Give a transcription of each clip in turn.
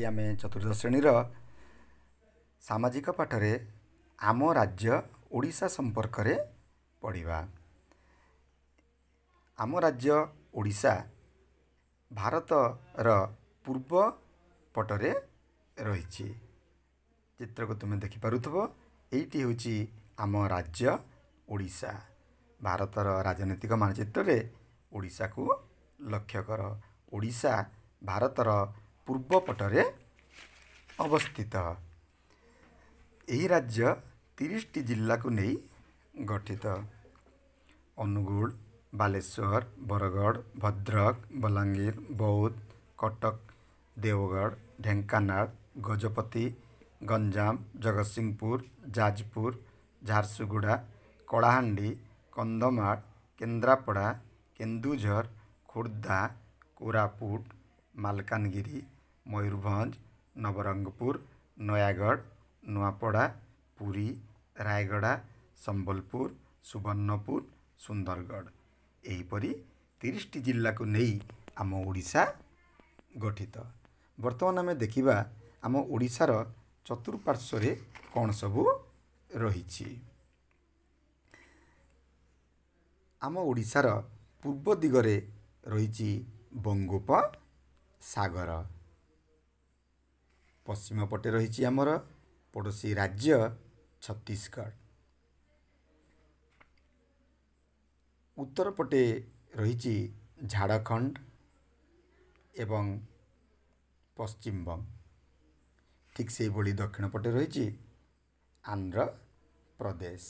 ଆଜି ଆମେ ଚତୁର୍ଦ୍ଦଶ ଶ୍ରେଣୀର ସାମାଜିକ ପାଠରେ ଆମ ରାଜ୍ୟ ଓଡ଼ିଶା ସମ୍ପର୍କରେ ପଢ଼ିବା ଆମ ରାଜ୍ୟ ଓଡ଼ିଶା ଭାରତର ପୂର୍ବ ପଟରେ ରହିଛି ଚିତ୍ରକୁ ତୁମେ ଦେଖିପାରୁଥିବ ଏଇଟି ହେଉଛି ଆମ ରାଜ୍ୟ ଓଡ଼ିଶା ଭାରତର ରାଜନୈତିକ ମାନଚିତ୍ରରେ ଓଡ଼ିଶାକୁ ଲକ୍ଷ୍ୟ କର ଓଡ଼ିଶା ଭାରତର पटरे अवस्थित यही राज्य तिस टी जाने गठित अनुगुड बालेश्वर बरगड भद्रक बलाङ्गिर बौद्ध कटक देवगढ ढेङ्कना गजपति गञजाम जगतसिंहपुर जाजपुर झारसुगुड़ा कलाहा कन्धमाल केन्द्रपडा केन्दुझर खोर्धा कोरापुट ମାଲକାନଗିରି ମୟୂରଭଞ୍ଜ ନବରଙ୍ଗପୁର ନୟାଗଡ଼ ନୂଆପଡ଼ା ପୁରୀ ରାୟଗଡ଼ା ସମ୍ବଲପୁର ସୁବର୍ଣ୍ଣପୁର ସୁନ୍ଦରଗଡ଼ ଏହିପରି ତିରିଶଟି ଜିଲ୍ଲାକୁ ନେଇ ଆମ ଓଡ଼ିଶା ଗଠିତ ବର୍ତ୍ତମାନ ଆମେ ଦେଖିବା ଆମ ଓଡ଼ିଶାର ଚତୁଃପାର୍ଶ୍ୱରେ କ'ଣ ସବୁ ରହିଛି ଆମ ଓଡ଼ିଶାର ପୂର୍ବ ଦିଗରେ ରହିଛି ବଙ୍ଗୋପ ସାଗର ପଶ୍ଚିମ ପଟେ ରହିଛି ଆମର ପଡ଼ୋଶୀ ରାଜ୍ୟ ଛତିଶଗଡ଼ ଉତ୍ତର ପଟେ ରହିଛି ଝାଡ଼ଖଣ୍ଡ ଏବଂ ପଶ୍ଚିମବଙ୍ଗ ଠିକ୍ ସେହିଭଳି ଦକ୍ଷିଣ ପଟେ ରହିଛି ଆନ୍ଧ୍ରପ୍ରଦେଶ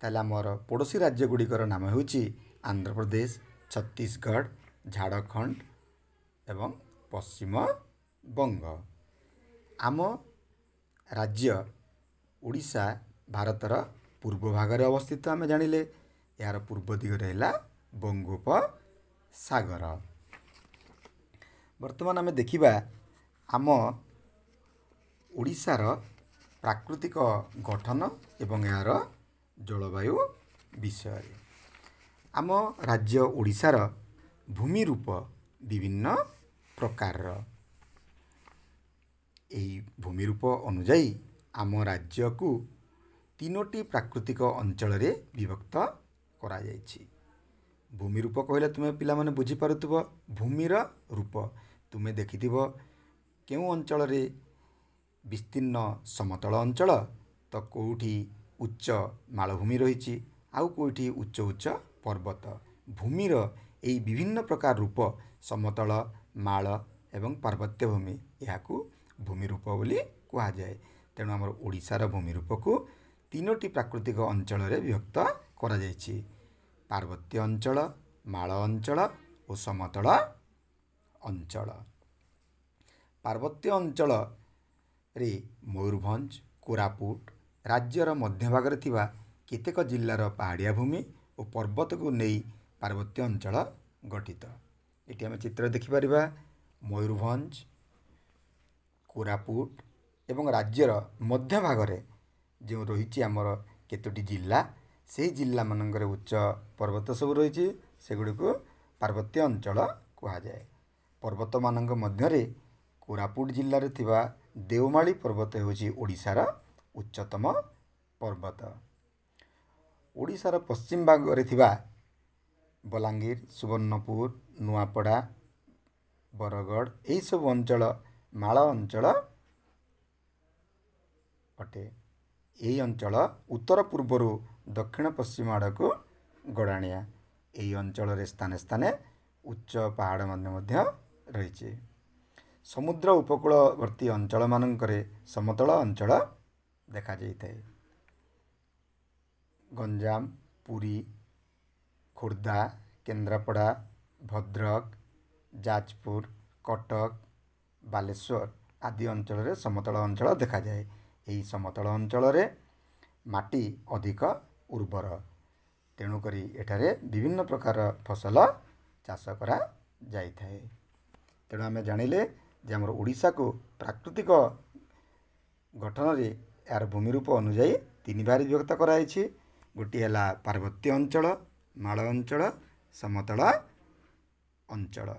ତାହେଲେ ଆମର ପଡ଼ୋଶୀ ରାଜ୍ୟଗୁଡ଼ିକର ନାମ ହେଉଛି ଆନ୍ଧ୍ରପ୍ରଦେଶ ଛତିଶଗଡ଼ ଝାଡ଼ଖଣ୍ଡ ଏବଂ ପଶ୍ଚିମବଙ୍ଗ ଆମ ରାଜ୍ୟ ଓଡ଼ିଶା ଭାରତର ପୂର୍ବ ଭାଗରେ ଅବସ୍ଥିତ ଆମେ ଜାଣିଲେ ଏହାର ପୂର୍ବ ଦିଗରେ ହେଲା ବଙ୍ଗୋପସାଗର ବର୍ତ୍ତମାନ ଆମେ ଦେଖିବା ଆମ ଓଡ଼ିଶାର ପ୍ରାକୃତିକ ଗଠନ ଏବଂ ଏହାର ଜଳବାୟୁ ବିଷୟରେ ଆମ ରାଜ୍ୟ ଓଡ଼ିଶାର ଭୂମି ରୂପ ବିଭିନ୍ନ ପ୍ରକାରର ଏହି ଭୂମି ରୂପ ଅନୁଯାୟୀ ଆମ ରାଜ୍ୟକୁ ତିନୋଟି ପ୍ରାକୃତିକ ଅଞ୍ଚଳରେ ବିଭକ୍ତ କରାଯାଇଛି ଭୂମି ରୂପ କହିଲେ ତୁମେ ପିଲାମାନେ ବୁଝିପାରୁଥିବ ଭୂମିର ରୂପ ତୁମେ ଦେଖିଥିବ କେଉଁ ଅଞ୍ଚଳରେ ବିସ୍ତୀର୍ଣ୍ଣ ସମତଳ ଅଞ୍ଚଳ ତ କେଉଁଠି ଉଚ୍ଚ ମାଳଭୂମି ରହିଛି ଆଉ କେଉଁଠି ଉଚ୍ଚ ଉଚ୍ଚ ପର୍ବତ ଭୂମିର ଏହି ବିଭିନ୍ନ ପ୍ରକାର ରୂପ ସମତଳ ମାଳ ଏବଂ ପାର୍ବତ୍ୟ ଭୂମି ଏହାକୁ ଭୂମି ରୂପ ବୋଲି କୁହାଯାଏ ତେଣୁ ଆମର ଓଡ଼ିଶାର ଭୂମି ରୂପକୁ ତିନୋଟି ପ୍ରାକୃତିକ ଅଞ୍ଚଳରେ ବିଭକ୍ତ କରାଯାଇଛି ପାର୍ବତ୍ୟ ଅଞ୍ଚଳ ମାଳ ଅଞ୍ଚଳ ଓ ସମତଳ ଅଞ୍ଚଳ ପାର୍ବତ୍ୟ ଅଞ୍ଚଳରେ ମୟୂରଭଞ୍ଜ କୋରାପୁଟ ରାଜ୍ୟର ମଧ୍ୟଭାଗରେ ଥିବା କେତେକ ଜିଲ୍ଲାର ପାହାଡ଼ିଆ ଭୂମି ଓ ପର୍ବତକୁ ନେଇ ପାର୍ବତ୍ୟ ଅଞ୍ଚଳ ଗଠିତ ଏଠି ଆମେ ଚିତ୍ର ଦେଖିପାରିବା ମୟୂରଭଞ୍ଜ କୋରାପୁଟ ଏବଂ ରାଜ୍ୟର ମଧ୍ୟଭାଗରେ ଯେଉଁ ରହିଛି ଆମର କେତୋଟି ଜିଲ୍ଲା ସେହି ଜିଲ୍ଲାମାନଙ୍କରେ ଉଚ୍ଚ ପର୍ବତ ସବୁ ରହିଛି ସେଗୁଡ଼ିକୁ ପାର୍ବତ୍ୟ ଅଞ୍ଚଳ କୁହାଯାଏ ପର୍ବତମାନଙ୍କ ମଧ୍ୟରେ କୋରାପୁଟ ଜିଲ୍ଲାରେ ଥିବା ଦେଓମାଳି ପର୍ବତ ହେଉଛି ଓଡ଼ିଶାର ଉଚ୍ଚତମ ପର୍ବତ ଓଡ଼ିଶାର ପଶ୍ଚିମ ଭାଗରେ ଥିବା ବଲାଙ୍ଗୀର ସୁବର୍ଣ୍ଣପୁର ନୂଆପଡ଼ା ବରଗଡ଼ ଏହିସବୁ ଅଞ୍ଚଳ ମାଳ ଅଞ୍ଚଳ ଅଟେ ଏହି ଅଞ୍ଚଳ ଉତ୍ତର ପୂର୍ବରୁ ଦକ୍ଷିଣ ପଶ୍ଚିମ ଆଡ଼କୁ ଗଡ଼ାଣିଆ ଏହି ଅଞ୍ଚଳରେ ସ୍ଥାନେ ସ୍ଥାନେ ଉଚ୍ଚ ପାହାଡ଼ ମାନ ମଧ୍ୟ ରହିଛି ସମୁଦ୍ର ଉପକୂଳବର୍ତ୍ତୀ ଅଞ୍ଚଳମାନଙ୍କରେ ସମତଳ ଅଞ୍ଚଳ ଦେଖାଯାଇଥାଏ ଗଞ୍ଜାମ ପୁରୀ ଖୋର୍ଦ୍ଧା କେନ୍ଦ୍ରାପଡ଼ା ଭଦ୍ରକ ଯାଜପୁର କଟକ ବାଲେଶ୍ୱର ଆଦି ଅଞ୍ଚଳରେ ସମତଳ ଅଞ୍ଚଳ ଦେଖାଯାଏ ଏହି ସମତଳ ଅଞ୍ଚଳରେ ମାଟି ଅଧିକ ଉର୍ବର ତେଣୁକରି ଏଠାରେ ବିଭିନ୍ନ ପ୍ରକାର ଫସଲ ଚାଷ କରାଯାଇଥାଏ ତେଣୁ ଆମେ ଜାଣିଲେ ଯେ ଆମର ଓଡ଼ିଶାକୁ ପ୍ରାକୃତିକ ଗଠନରେ ଏହାର ଭୂମିରୂପ ଅନୁଯାୟୀ ତିନି ଭାରି ବିଭକ୍ତ କରାଯାଇଛି ଗୋଟିଏ ହେଲା ପାର୍ବତ୍ୟ ଅଞ୍ଚଳ ମାଳ ଅଞ୍ଚଳ ସମତଳ ଅଞ୍ଚଳ